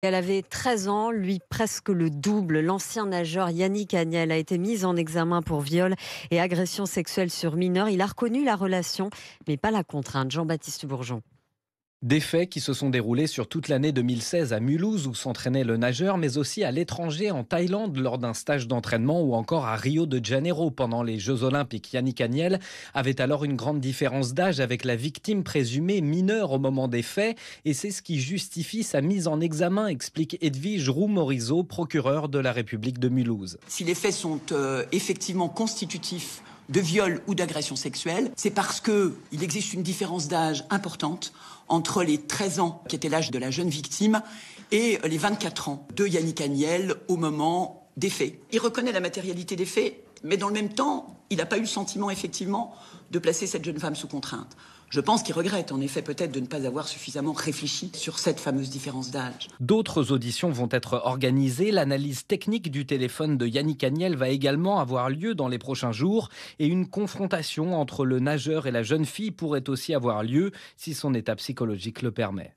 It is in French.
Elle avait 13 ans, lui presque le double. L'ancien nageur Yannick Agnel a été mis en examen pour viol et agression sexuelle sur mineur. Il a reconnu la relation, mais pas la contrainte. Jean-Baptiste Bourgeon. Des faits qui se sont déroulés sur toute l'année 2016 à Mulhouse où s'entraînait le nageur, mais aussi à l'étranger, en Thaïlande lors d'un stage d'entraînement ou encore à Rio de Janeiro pendant les Jeux Olympiques. Yannick Agnel avait alors une grande différence d'âge avec la victime présumée mineure au moment des faits et c'est ce qui justifie sa mise en examen, explique Edwige Roux-Morizot, procureur de la République de Mulhouse. Si les faits sont euh, effectivement constitutifs de viol ou d'agression sexuelle, c'est parce que il existe une différence d'âge importante entre les 13 ans, qui était l'âge de la jeune victime, et les 24 ans de Yannick Agniel au moment il reconnaît la matérialité des faits, mais dans le même temps, il n'a pas eu le sentiment, effectivement, de placer cette jeune femme sous contrainte. Je pense qu'il regrette, en effet, peut-être de ne pas avoir suffisamment réfléchi sur cette fameuse différence d'âge. D'autres auditions vont être organisées. L'analyse technique du téléphone de Yannick Agnel va également avoir lieu dans les prochains jours. Et une confrontation entre le nageur et la jeune fille pourrait aussi avoir lieu si son état psychologique le permet.